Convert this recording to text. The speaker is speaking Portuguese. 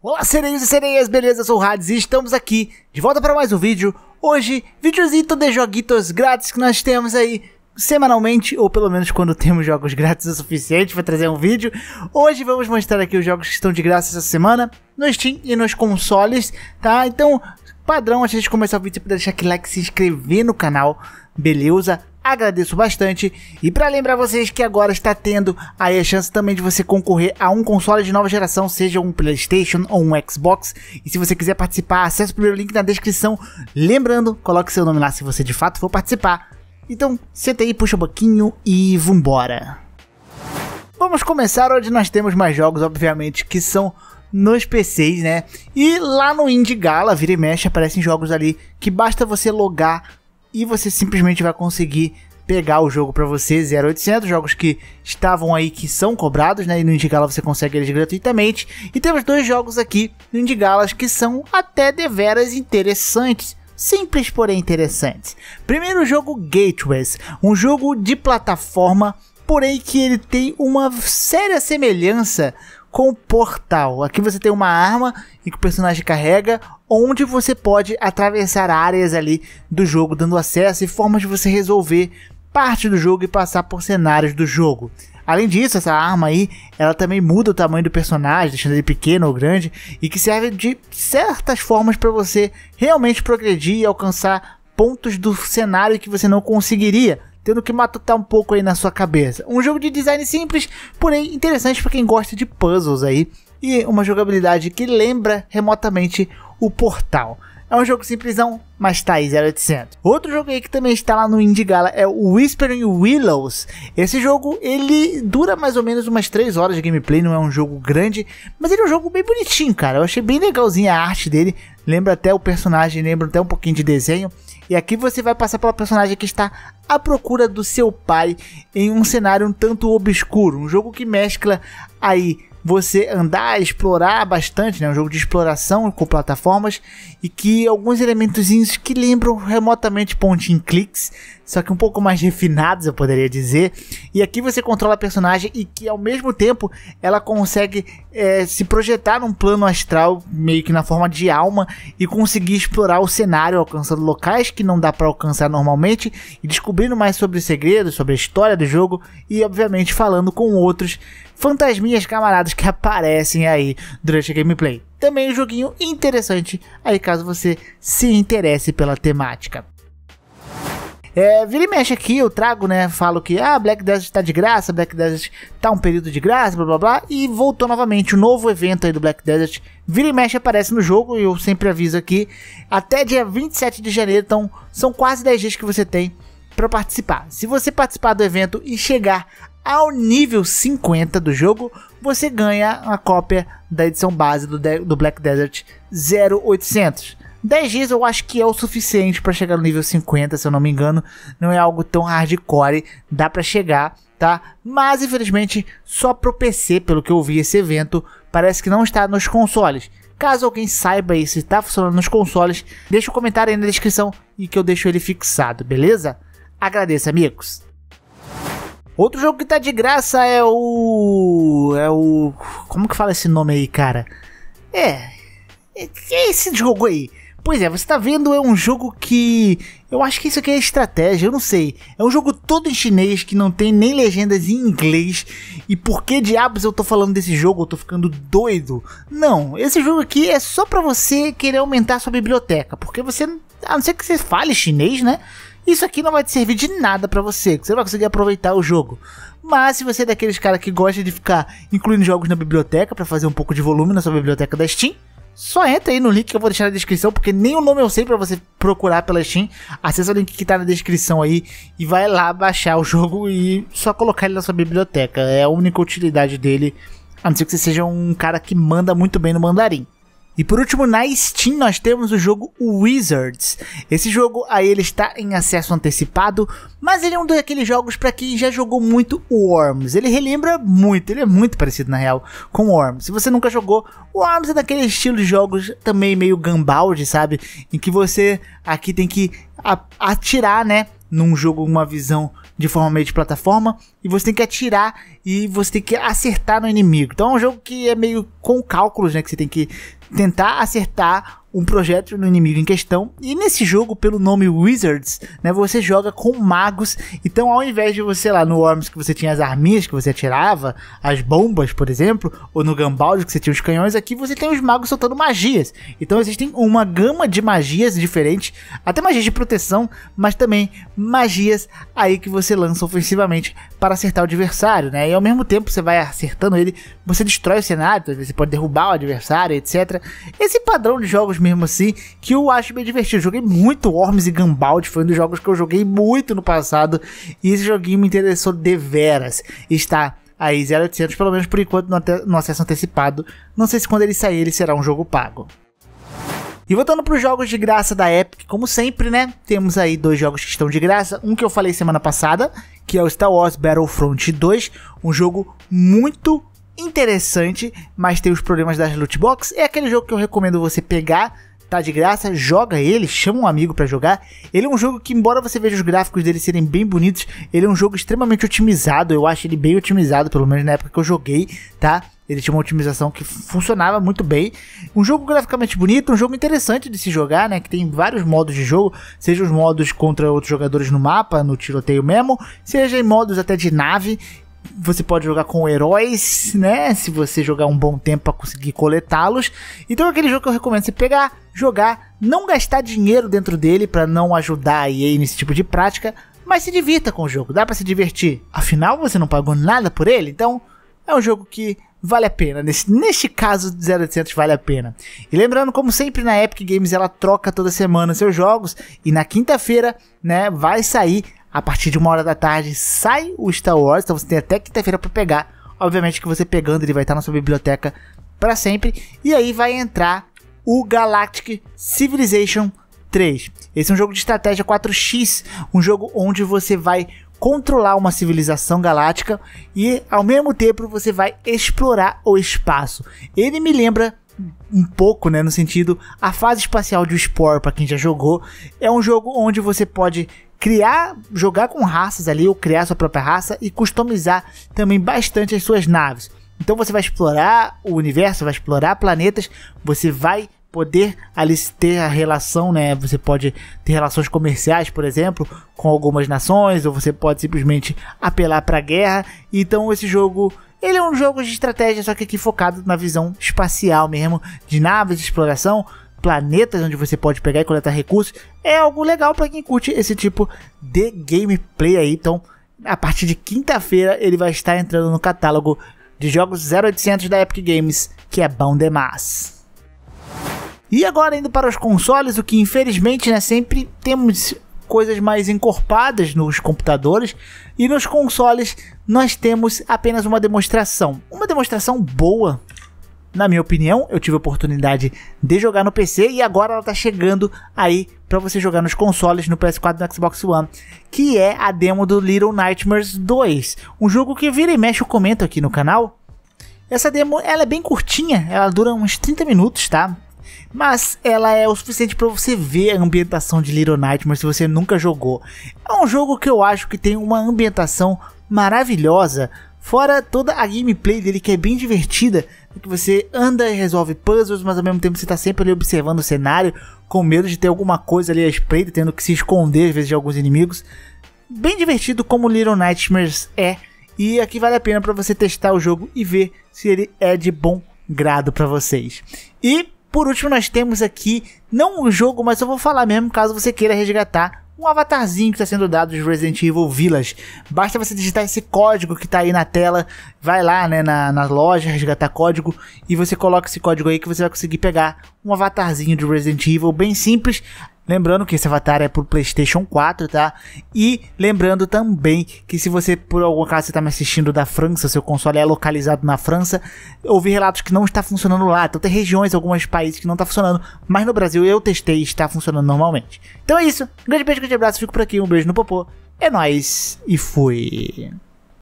Olá sereios e sereias, beleza? Eu sou o Hades e estamos aqui de volta para mais um vídeo. Hoje, videozinho de joguitos grátis que nós temos aí semanalmente, ou pelo menos quando temos jogos grátis o suficiente para trazer um vídeo. Hoje vamos mostrar aqui os jogos que estão de graça essa semana no Steam e nos consoles, tá? Então, padrão, antes de começar o vídeo, você pode deixar aquele like, se inscrever no canal, beleza? Agradeço bastante. E para lembrar vocês que agora está tendo aí a chance também de você concorrer a um console de nova geração, seja um PlayStation ou um Xbox. E se você quiser participar, acesse o primeiro link na descrição. Lembrando, coloque seu nome lá se você de fato for participar. Então, senta aí, puxa um banquinho e vambora. Vamos começar onde nós temos mais jogos, obviamente, que são nos PCs, né? E lá no Indie Gala, vira e mexe, aparecem jogos ali que basta você logar e você simplesmente vai conseguir pegar o jogo para você, 0800, jogos que estavam aí que são cobrados, né? E no Indigala você consegue eles gratuitamente. E temos dois jogos aqui no Galas que são até deveras interessantes. Simples, porém interessantes. Primeiro jogo Gateways, um jogo de plataforma porém que ele tem uma séria semelhança com o portal. Aqui você tem uma arma que o personagem carrega, onde você pode atravessar áreas ali do jogo, dando acesso e formas de você resolver parte do jogo e passar por cenários do jogo. Além disso, essa arma aí, ela também muda o tamanho do personagem, deixando ele pequeno ou grande, e que serve de certas formas para você realmente progredir e alcançar pontos do cenário que você não conseguiria tendo que matutar um pouco aí na sua cabeça. Um jogo de design simples, porém interessante para quem gosta de puzzles aí e uma jogabilidade que lembra remotamente o Portal. É um jogo simplesão, mas tá aí 0800. Outro jogo aí que também está lá no Indie Gala é o Whispering Willows. Esse jogo, ele dura mais ou menos umas 3 horas de gameplay, não é um jogo grande, mas ele é um jogo bem bonitinho, cara. Eu achei bem legalzinho a arte dele, lembra até o personagem, lembra até um pouquinho de desenho. E aqui você vai passar pela personagem que está à procura do seu pai em um cenário um tanto obscuro, um jogo que mescla aí você andar, explorar bastante, né? É um jogo de exploração com plataformas e que alguns elementos que lembram remotamente point and clicks, só que um pouco mais refinados, eu poderia dizer. E aqui você controla a personagem e que ao mesmo tempo ela consegue é, se projetar num plano astral, meio que na forma de alma, e conseguir explorar o cenário, alcançando locais que não dá para alcançar normalmente e descobrindo mais sobre segredos, sobre a história do jogo e obviamente falando com outros fantasminhas camaradas que aparecem aí durante a gameplay. Também um joguinho interessante aí caso você se interesse pela temática. É, vira e mexe aqui, eu trago, né? Falo que ah, Black Desert tá de graça, Black Desert tá um período de graça, blá blá blá. E voltou novamente o um novo evento aí do Black Desert. Vira e mexe aparece no jogo, e eu sempre aviso aqui. Até dia 27 de janeiro, então são quase 10 dias que você tem para participar. Se você participar do evento e chegar ao nível 50 do jogo, você ganha uma cópia da edição base do, de do Black Desert 0800. 10 dias eu acho que é o suficiente para chegar no nível 50, se eu não me engano. Não é algo tão hardcore, dá para chegar, tá? Mas infelizmente só pro PC, pelo que eu vi esse evento, parece que não está nos consoles. Caso alguém saiba isso se está funcionando nos consoles, deixa o um comentário aí na descrição e que eu deixo ele fixado, beleza? Agradeço, amigos! Outro jogo que tá de graça é o. É o. Como que fala esse nome aí, cara? É. É, é esse jogo aí. Pois é, você tá vendo, é um jogo que. Eu acho que isso aqui é estratégia, eu não sei. É um jogo todo em chinês que não tem nem legendas em inglês. E por que diabos eu tô falando desse jogo? Eu tô ficando doido. Não, esse jogo aqui é só pra você querer aumentar sua biblioteca. Porque você. A não ser que você fale chinês, né? Isso aqui não vai te servir de nada para você, você não vai conseguir aproveitar o jogo. Mas se você é daqueles cara que gosta de ficar incluindo jogos na biblioteca para fazer um pouco de volume na sua biblioteca da Steam, só entra aí no link que eu vou deixar na descrição, porque nem o nome eu sei para você procurar pela Steam. Acesse o link que tá na descrição aí e vai lá baixar o jogo e só colocar ele na sua biblioteca. É a única utilidade dele, a não ser que você seja um cara que manda muito bem no mandarim. E por último, na Steam nós temos o jogo Wizards. Esse jogo aí ele está em acesso antecipado, mas ele é um daqueles jogos para quem já jogou muito Worms. Ele relembra muito, ele é muito parecido na real com Worms. Se você nunca jogou, Worms é daquele estilo de jogos também meio gambalde, sabe? Em que você aqui tem que atirar, né? Num jogo, uma visão de forma meio de plataforma, e você tem que atirar e você tem que acertar no inimigo. Então é um jogo que é meio com cálculos, né? Que você tem que tentar acertar um projeto no inimigo em questão. E nesse jogo, pelo nome Wizards, né, você joga com magos. Então, ao invés de você lá no Worms que você tinha as arminhas que você atirava, as bombas, por exemplo, ou no Gambald que você tinha os canhões, aqui você tem os magos soltando magias. Então, existem uma gama de magias diferentes, até magias de proteção, mas também magias aí que você lança ofensivamente para acertar o adversário, né? E ao mesmo tempo você vai acertando ele, você destrói o cenário, você pode derrubar o adversário, etc. Esse padrão de jogos mesmo assim, que eu acho bem divertido. Eu joguei muito Worms e Gambald, foi um dos jogos que eu joguei muito no passado, e esse joguinho me interessou deveras. Está aí 0800, pelo menos por enquanto, no acesso antecipado. Não sei se quando ele sair ele será um jogo pago. E voltando para os jogos de graça da Epic, como sempre, né? Temos aí dois jogos que estão de graça. Um que eu falei semana passada, que é o Star Wars Battlefront 2, um jogo muito interessante, mas tem os problemas das loot box. É aquele jogo que eu recomendo você pegar tá de graça, joga ele, chama um amigo para jogar. Ele é um jogo que, embora você veja os gráficos dele serem bem bonitos, ele é um jogo extremamente otimizado. Eu acho ele bem otimizado, pelo menos na época que eu joguei, tá? Ele tinha uma otimização que funcionava muito bem. Um jogo graficamente bonito, um jogo interessante de se jogar, né? Que tem vários modos de jogo, seja os modos contra outros jogadores no mapa, no tiroteio mesmo, seja em modos até de nave você pode jogar com heróis, né? Se você jogar um bom tempo para conseguir coletá-los. Então é aquele jogo que eu recomendo você pegar, jogar, não gastar dinheiro dentro dele para não ajudar a EA nesse tipo de prática, mas se divirta com o jogo, dá para se divertir. Afinal, você não pagou nada por ele, então é um jogo que vale a pena. Nesse, neste caso, 0800 vale a pena. E lembrando, como sempre na Epic Games, ela troca toda semana seus jogos e na quinta-feira, né, vai sair a partir de uma hora da tarde sai o Star Wars, então você tem até quinta-feira para pegar. Obviamente que você pegando ele vai estar na sua biblioteca para sempre. E aí vai entrar o Galactic Civilization 3. Esse é um jogo de estratégia 4x, um jogo onde você vai controlar uma civilização galáctica e ao mesmo tempo você vai explorar o espaço. Ele me lembra um pouco, né, no sentido a fase espacial de Spore para quem já jogou, é um jogo onde você pode criar, jogar com raças ali, ou criar sua própria raça e customizar também bastante as suas naves. Então você vai explorar o universo, vai explorar planetas, você vai poder ali ter a relação, né? Você pode ter relações comerciais, por exemplo, com algumas nações, ou você pode simplesmente apelar para a guerra. Então esse jogo ele é um jogo de estratégia, só que aqui focado na visão espacial mesmo, de naves, de exploração planetas onde você pode pegar e coletar recursos. É algo legal para quem curte esse tipo de gameplay aí. Então, a partir de quinta-feira, ele vai estar entrando no catálogo de jogos 0800 da Epic Games, que é bom demais. E agora indo para os consoles, o que infelizmente né, sempre temos coisas mais encorpadas nos computadores e nos consoles nós temos apenas uma demonstração. Uma demonstração boa na minha opinião, eu tive a oportunidade de jogar no PC e agora ela está chegando aí para você jogar nos consoles, no PS4 e no Xbox One, que é a demo do Little Nightmares 2, um jogo que vira e mexe o comento aqui no canal. Essa demo ela é bem curtinha, ela dura uns 30 minutos, tá? mas ela é o suficiente para você ver a ambientação de Little Nightmares se você nunca jogou. É um jogo que eu acho que tem uma ambientação maravilhosa, fora toda a gameplay dele que é bem divertida, que você anda e resolve puzzles, mas ao mesmo tempo você está sempre ali observando o cenário, com medo de ter alguma coisa ali à espreita, tendo que se esconder às vezes de alguns inimigos. Bem divertido como Little Nightmares é, e aqui vale a pena para você testar o jogo e ver se ele é de bom grado para vocês. E por último, nós temos aqui, não o jogo, mas eu vou falar mesmo caso você queira resgatar um avatarzinho que está sendo dado de Resident Evil Village. Basta você digitar esse código que está aí na tela, vai lá né, na, na loja, resgatar código e você coloca esse código aí que você vai conseguir pegar um avatarzinho de Resident Evil bem simples. Lembrando que esse avatar é pro PlayStation 4, tá? E lembrando também que se você, por algum caso, você tá me assistindo da França, seu console é localizado na França, ouvi relatos que não está funcionando lá. Então tem regiões, alguns países que não está funcionando, mas no Brasil eu testei e está funcionando normalmente. Então é isso. Um grande beijo, grande abraço, fico por aqui, um beijo no popô. É nóis e fui.